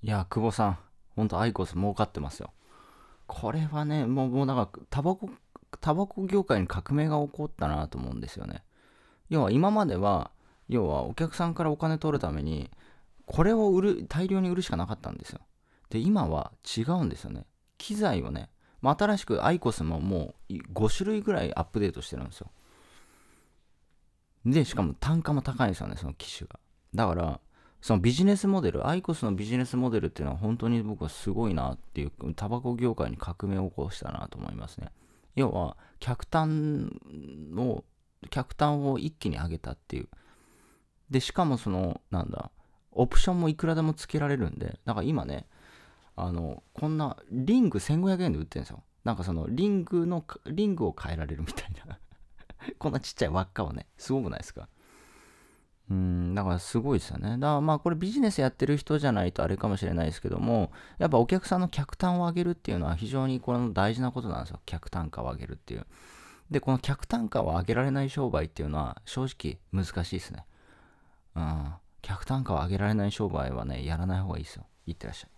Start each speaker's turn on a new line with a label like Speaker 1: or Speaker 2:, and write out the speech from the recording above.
Speaker 1: いや、久保さん、ほんとアイコス儲かってますよ。これはね、もう、もうなんか、タバコ、タバコ業界に革命が起こったなと思うんですよね。要は今までは、要はお客さんからお金取るために、これを売る、大量に売るしかなかったんですよ。で、今は違うんですよね。機材をね、まあ、新しくアイコスももう5種類ぐらいアップデートしてるんですよ。で、しかも単価も高いんですよね、その機種が。だから、そのビジネスモデル、アイコスのビジネスモデルっていうのは本当に僕はすごいなっていう、タバコ業界に革命を起こしたなと思いますね。要は、客単を、客単を一気に上げたっていう。で、しかもその、なんだ、オプションもいくらでもつけられるんで、だから今ね、あの、こんな、リング1500円で売ってるんですよ。なんかその、リングの、リングを変えられるみたいな こんなちっちゃい輪っかをね、すごくないですかうん、だからすごいですよね。だからまあこれビジネスやってる人じゃないとあれかもしれないですけども、やっぱお客さんの客単を上げるっていうのは非常にこの大事なことなんですよ。客単価を上げるっていう。で、この客単価を上げられない商売っていうのは正直難しいですね。うん。客単価を上げられない商売はね、やらない方がいいですよ。いってらっしゃい。